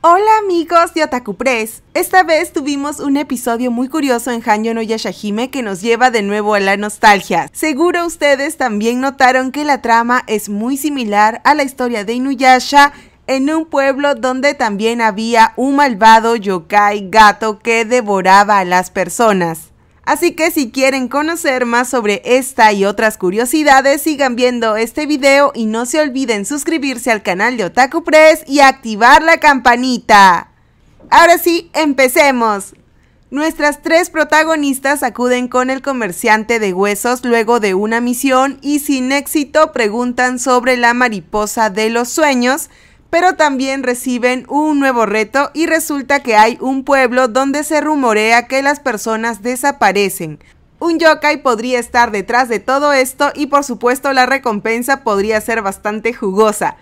Hola amigos de Otaku Press. Esta vez tuvimos un episodio muy curioso en Hanyo no Yashahime que nos lleva de nuevo a la nostalgia. Seguro ustedes también notaron que la trama es muy similar a la historia de Inuyasha en un pueblo donde también había un malvado yokai gato que devoraba a las personas. Así que si quieren conocer más sobre esta y otras curiosidades, sigan viendo este video y no se olviden suscribirse al canal de Otaku Press y activar la campanita. Ahora sí, empecemos. Nuestras tres protagonistas acuden con el comerciante de huesos luego de una misión y sin éxito preguntan sobre la mariposa de los sueños, pero también reciben un nuevo reto y resulta que hay un pueblo donde se rumorea que las personas desaparecen. Un yokai podría estar detrás de todo esto y por supuesto la recompensa podría ser bastante jugosa.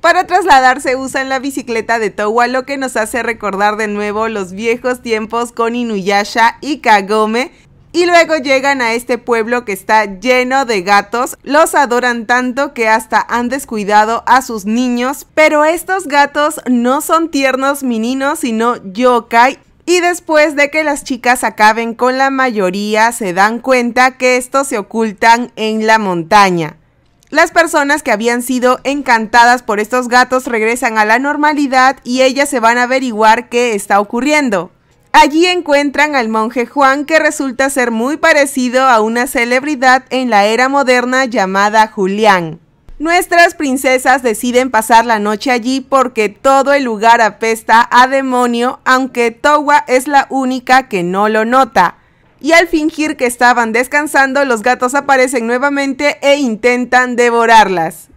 Para trasladarse usan la bicicleta de Towa, lo que nos hace recordar de nuevo los viejos tiempos con Inuyasha y Kagome, y luego llegan a este pueblo que está lleno de gatos, los adoran tanto que hasta han descuidado a sus niños, pero estos gatos no son tiernos mininos sino yokai y después de que las chicas acaben con la mayoría, se dan cuenta que estos se ocultan en la montaña. Las personas que habían sido encantadas por estos gatos regresan a la normalidad y ellas se van a averiguar qué está ocurriendo. Allí encuentran al monje Juan que resulta ser muy parecido a una celebridad en la era moderna llamada Julián. Nuestras princesas deciden pasar la noche allí porque todo el lugar apesta a demonio, aunque Towa es la única que no lo nota. Y al fingir que estaban descansando, los gatos aparecen nuevamente e intentan devorarlas.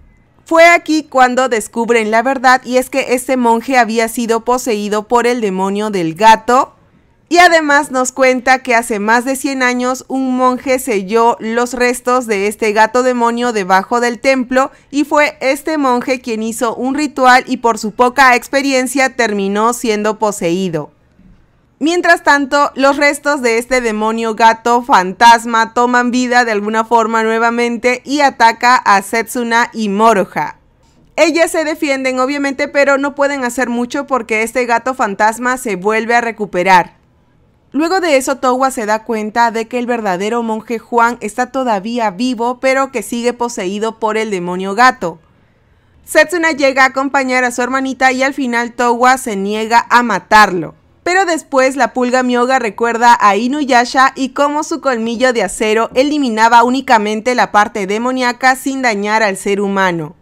Fue aquí cuando descubren la verdad y es que este monje había sido poseído por el demonio del gato y además nos cuenta que hace más de 100 años un monje selló los restos de este gato demonio debajo del templo y fue este monje quien hizo un ritual y por su poca experiencia terminó siendo poseído. Mientras tanto, los restos de este demonio gato fantasma toman vida de alguna forma nuevamente y ataca a Setsuna y Moroha. Ellas se defienden obviamente, pero no pueden hacer mucho porque este gato fantasma se vuelve a recuperar. Luego de eso, Towa se da cuenta de que el verdadero monje Juan está todavía vivo, pero que sigue poseído por el demonio gato. Setsuna llega a acompañar a su hermanita y al final Towa se niega a matarlo. Pero después la pulga Mioga recuerda a Inuyasha y cómo su colmillo de acero eliminaba únicamente la parte demoníaca sin dañar al ser humano.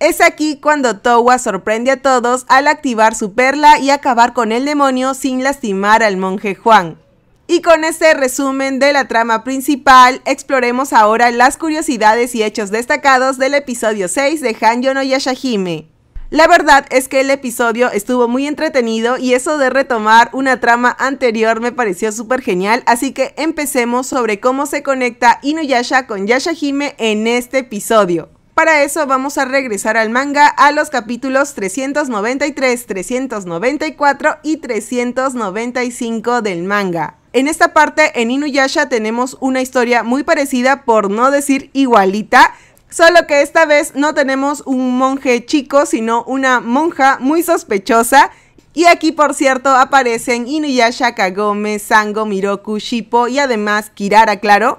Es aquí cuando Towa sorprende a todos al activar su perla y acabar con el demonio sin lastimar al monje Juan. Y con este resumen de la trama principal, exploremos ahora las curiosidades y hechos destacados del episodio 6 de Hanyo no Yashahime. La verdad es que el episodio estuvo muy entretenido y eso de retomar una trama anterior me pareció súper genial, así que empecemos sobre cómo se conecta Inuyasha con Yashahime en este episodio. Para eso vamos a regresar al manga a los capítulos 393, 394 y 395 del manga. En esta parte, en Inuyasha tenemos una historia muy parecida, por no decir igualita, solo que esta vez no tenemos un monje chico, sino una monja muy sospechosa. Y aquí, por cierto, aparecen Inuyasha, Kagome, Sango, Miroku, Shippo y además Kirara, claro.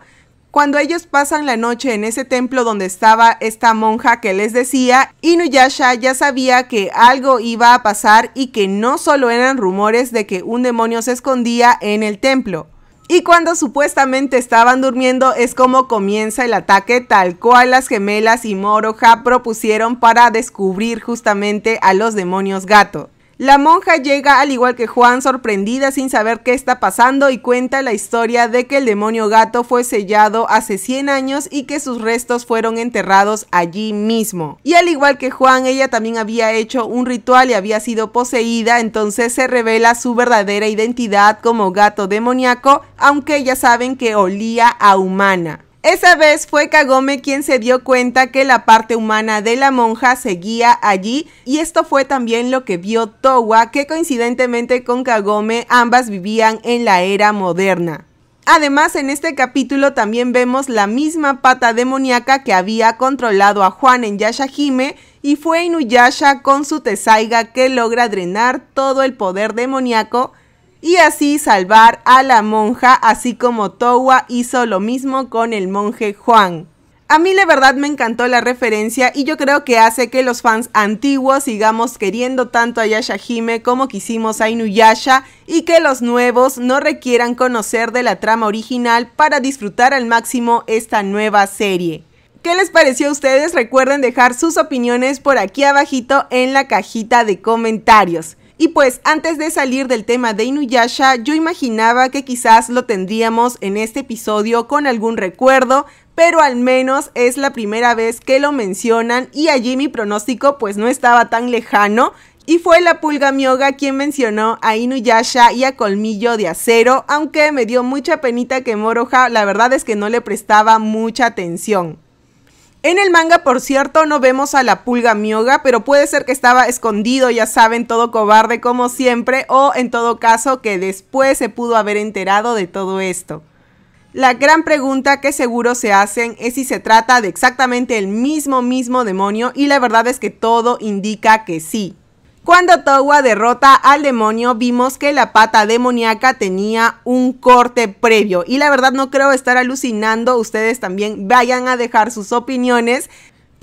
Cuando ellos pasan la noche en ese templo donde estaba esta monja que les decía, Inuyasha ya sabía que algo iba a pasar y que no solo eran rumores de que un demonio se escondía en el templo. Y cuando supuestamente estaban durmiendo es como comienza el ataque tal cual las gemelas y Moroha propusieron para descubrir justamente a los demonios gato. La monja llega al igual que Juan sorprendida sin saber qué está pasando y cuenta la historia de que el demonio gato fue sellado hace 100 años y que sus restos fueron enterrados allí mismo. Y al igual que Juan, ella también había hecho un ritual y había sido poseída, entonces se revela su verdadera identidad como gato demoníaco, aunque ya saben que olía a humana. Esa vez fue Kagome quien se dio cuenta que la parte humana de la monja seguía allí y esto fue también lo que vio Towa, que coincidentemente con Kagome ambas vivían en la era moderna. Además, en este capítulo también vemos la misma pata demoníaca que había controlado a Juan en Yashahime y fue Inuyasha con su Tesaiga que logra drenar todo el poder demoníaco y así salvar a la monja, así como Towa hizo lo mismo con el monje Juan. A mí la verdad me encantó la referencia y yo creo que hace que los fans antiguos sigamos queriendo tanto a Yashahime como quisimos a Inuyasha y que los nuevos no requieran conocer de la trama original para disfrutar al máximo esta nueva serie. ¿Qué les pareció a ustedes? Recuerden dejar sus opiniones por aquí abajito en la cajita de comentarios. Y pues antes de salir del tema de Inuyasha, yo imaginaba que quizás lo tendríamos en este episodio con algún recuerdo, pero al menos es la primera vez que lo mencionan y allí mi pronóstico pues no estaba tan lejano. Y fue la pulga mioga quien mencionó a Inuyasha y a Colmillo de Acero, aunque me dio mucha penita que Moroja la verdad es que no le prestaba mucha atención. En el manga, por cierto, no vemos a la pulga mioga, pero puede ser que estaba escondido, ya saben, todo cobarde como siempre, o en todo caso que después se pudo haber enterado de todo esto. La gran pregunta que seguro se hacen es si se trata de exactamente el mismo mismo demonio y la verdad es que todo indica que sí. Cuando Towa derrota al demonio, vimos que la pata demoníaca tenía un corte previo. Y la verdad no creo estar alucinando. Ustedes también vayan a dejar sus opiniones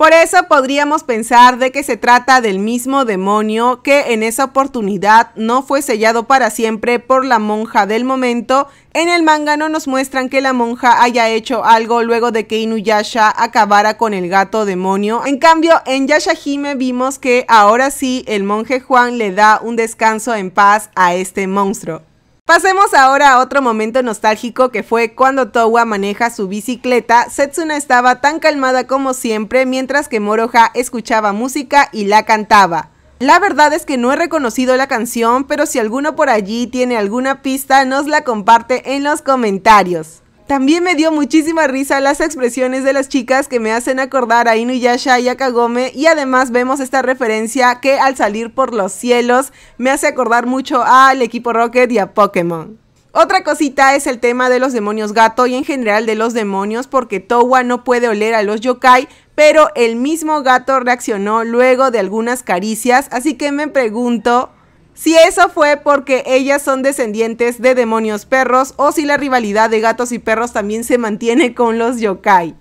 por eso podríamos pensar de que se trata del mismo demonio que en esa oportunidad no fue sellado para siempre por la monja del momento. En el manga no nos muestran que la monja haya hecho algo luego de que Inuyasha acabara con el gato demonio. En cambio, en Yashahime vimos que ahora sí el monje Juan le da un descanso en paz a este monstruo. Pasemos ahora a otro momento nostálgico que fue cuando Towa maneja su bicicleta, Setsuna estaba tan calmada como siempre mientras que Moroha escuchaba música y la cantaba. La verdad es que no he reconocido la canción, pero si alguno por allí tiene alguna pista nos la comparte en los comentarios. También me dio muchísima risa las expresiones de las chicas que me hacen acordar a Inuyasha y a Kagome y además vemos esta referencia que al salir por los cielos me hace acordar mucho al equipo Rocket y a Pokémon. Otra cosita es el tema de los demonios gato y en general de los demonios porque Towa no puede oler a los yokai, pero el mismo gato reaccionó luego de algunas caricias, así que me pregunto, si eso fue porque ellas son descendientes de demonios perros o si la rivalidad de gatos y perros también se mantiene con los yokai.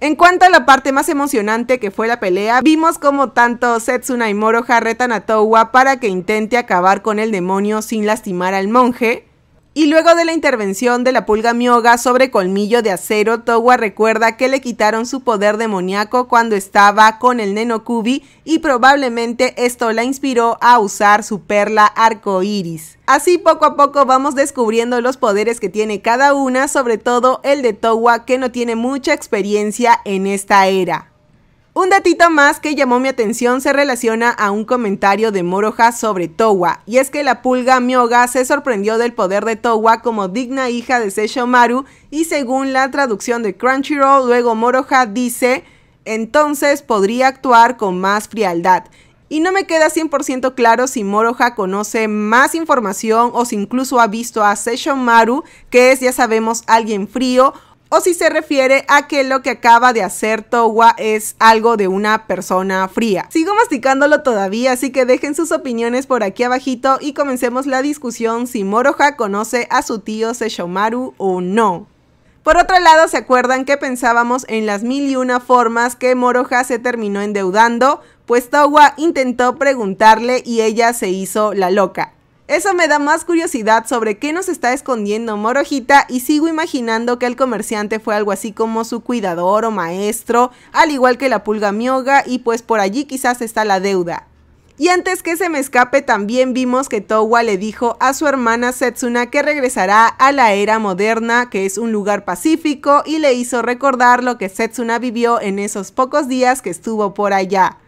En cuanto a la parte más emocionante que fue la pelea, vimos como tanto Setsuna y Moroha retan a Towa para que intente acabar con el demonio sin lastimar al monje, y luego de la intervención de la pulga mioga sobre colmillo de acero, Towa recuerda que le quitaron su poder demoníaco cuando estaba con el neno y probablemente esto la inspiró a usar su perla arcoíris. Así poco a poco vamos descubriendo los poderes que tiene cada una, sobre todo el de Towa que no tiene mucha experiencia en esta era. Un datito más que llamó mi atención se relaciona a un comentario de Moroja sobre Towa, y es que la pulga Mioga se sorprendió del poder de Towa como digna hija de Seishomaru, y según la traducción de Crunchyroll, luego Moroja dice, entonces podría actuar con más frialdad. Y no me queda 100% claro si Moroja conoce más información o si incluso ha visto a Seishomaru, que es, ya sabemos, alguien frío, o si se refiere a que lo que acaba de hacer Towa es algo de una persona fría. Sigo masticándolo todavía, así que dejen sus opiniones por aquí abajito y comencemos la discusión si Moroha conoce a su tío Seshomaru o no. Por otro lado, ¿se acuerdan que pensábamos en las mil y una formas que Moroha se terminó endeudando? Pues Towa intentó preguntarle y ella se hizo la loca. Eso me da más curiosidad sobre qué nos está escondiendo Morojita y sigo imaginando que el comerciante fue algo así como su cuidador o maestro, al igual que la pulga mioga y pues por allí quizás está la deuda. Y antes que se me escape también vimos que Towa le dijo a su hermana Setsuna que regresará a la era moderna, que es un lugar pacífico, y le hizo recordar lo que Setsuna vivió en esos pocos días que estuvo por allá.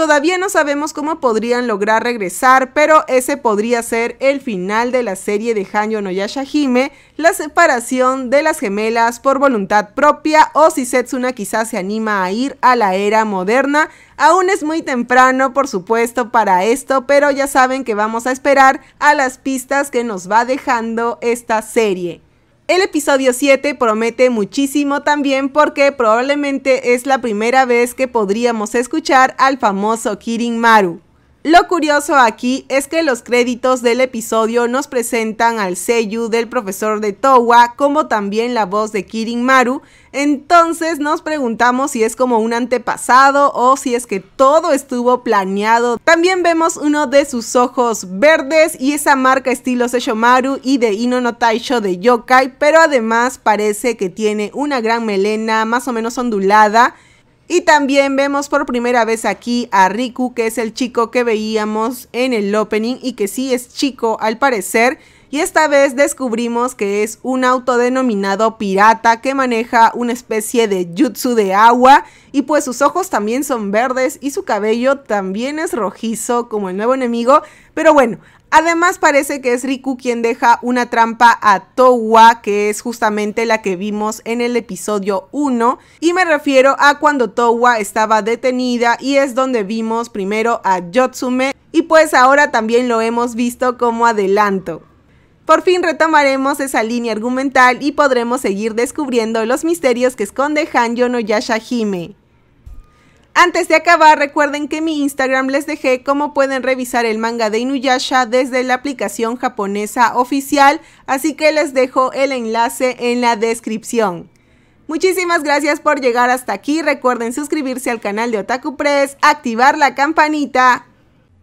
Todavía no sabemos cómo podrían lograr regresar, pero ese podría ser el final de la serie de Hanyo no Yashahime, la separación de las gemelas por voluntad propia o si Setsuna quizás se anima a ir a la era moderna. Aún es muy temprano, por supuesto, para esto, pero ya saben que vamos a esperar a las pistas que nos va dejando esta serie. El episodio 7 promete muchísimo también porque probablemente es la primera vez que podríamos escuchar al famoso Kirin Maru. Lo curioso aquí es que los créditos del episodio nos presentan al seiyuu del profesor de Towa como también la voz de Kirin Maru, entonces nos preguntamos si es como un antepasado o si es que todo estuvo planeado. También vemos uno de sus ojos verdes y esa marca estilo Seishomaru y de Ino no Taisho de Yokai, pero además parece que tiene una gran melena más o menos ondulada y también vemos por primera vez aquí a Riku, que es el chico que veíamos en el opening y que sí es chico al parecer. Y esta vez descubrimos que es un autodenominado pirata que maneja una especie de jutsu de agua y pues sus ojos también son verdes y su cabello también es rojizo como el nuevo enemigo. Pero bueno, Además parece que es Riku quien deja una trampa a Towa, que es justamente la que vimos en el episodio 1, y me refiero a cuando Towa estaba detenida y es donde vimos primero a Yotsume y pues ahora también lo hemos visto como adelanto. Por fin retomaremos esa línea argumental y podremos seguir descubriendo los misterios que esconde Hanyo no Yashahime. Antes de acabar, recuerden que mi Instagram les dejé cómo pueden revisar el manga de Inuyasha desde la aplicación japonesa oficial, así que les dejo el enlace en la descripción. Muchísimas gracias por llegar hasta aquí, recuerden suscribirse al canal de Otaku Press, activar la campanita